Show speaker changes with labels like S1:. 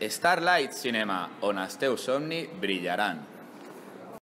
S1: Starlight Cinema o Nasteus Somni brillarán.